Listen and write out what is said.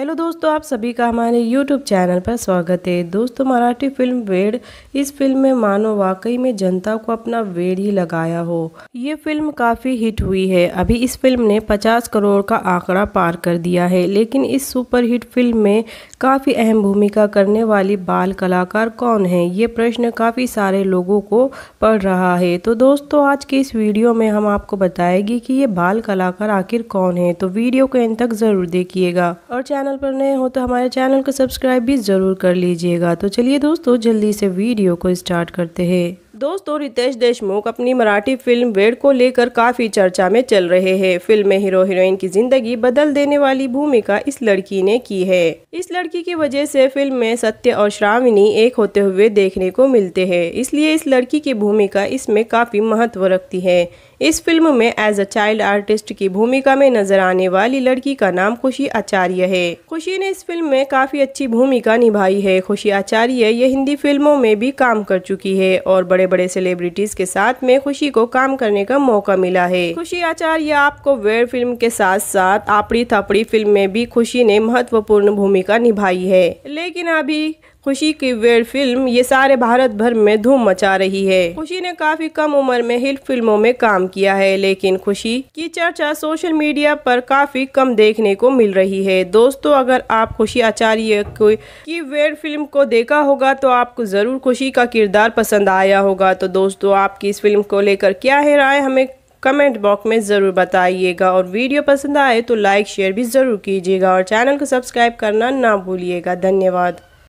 hello दोस्तों आप सभी का हमारे यूट्यूब चैनल पर स्वागत है दोस्तों मराठी फिल्म वेड इस फिल्म में मानो वाकई में जनता को अपना वेड ही लगाया हो ये फिल्म काफ़ी हिट हुई है अभी इस फिल्म ने 50 करोड़ का आंकड़ा पार कर दिया है लेकिन इस सुपर हिट फिल्म में काफ़ी अहम भूमिका करने वाली बाल कलाकार कौन है ये प्रश्न काफ़ी सारे लोगों को पड़ रहा है तो दोस्तों आज की इस वीडियो में हम आपको बताएगी की ये बाल कलाकार आखिर कौन है तो वीडियो को इन तक ज़रूर देखिएगा और चैनल चैनल पर नए हो तो हमारे चैनल को सब्सक्राइब भी ज़रूर कर लीजिएगा तो चलिए दोस्तों जल्दी से वीडियो को स्टार्ट करते हैं दोस्तों रितेश देशमुख अपनी मराठी फिल्म वेड को लेकर काफ़ी चर्चा में चल रहे हैं फिल्म में हीरो हीरोइन की जिंदगी बदल देने वाली भूमिका इस लड़की ने की है इस लड़की की वजह से फिल्म में सत्य और श्रावणी एक होते हुए देखने को मिलते हैं इसलिए इस लड़की की भूमिका इसमें काफ़ी महत्व रखती है इस फिल्म में एज अ चाइल्ड आर्टिस्ट की भूमिका में नजर आने वाली लड़की का नाम खुशी आचार्य है खुशी ने इस फिल्म में काफी अच्छी भूमिका निभाई है खुशी आचार्य ये हिंदी फिल्मों में भी काम कर चुकी है और बड़े बड़े सेलिब्रिटीज के साथ में खुशी को काम करने का मौका मिला है खुशी आचार्य आपको वेर फिल्म के साथ साथ आपड़ी थपड़ी फिल्म में भी खुशी ने महत्वपूर्ण भूमिका निभाई है लेकिन अभी खुशी की वेड़ फिल्म ये सारे भारत भर में धूम मचा रही है खुशी ने काफी कम उम्र में हिट फिल्मों में काम किया है लेकिन खुशी की चर्चा सोशल मीडिया पर काफी कम देखने को मिल रही है दोस्तों अगर आप खुशी आचार्य की वेड़ फिल्म को देखा होगा तो आपको जरूर खुशी का किरदार पसंद आया होगा तो दोस्तों आपकी इस फिल्म को लेकर क्या है राय हमें कमेंट बॉक्स में ज़रूर बताइएगा और वीडियो पसंद आए तो लाइक शेयर भी ज़रूर कीजिएगा और चैनल को सब्सक्राइब करना ना भूलिएगा धन्यवाद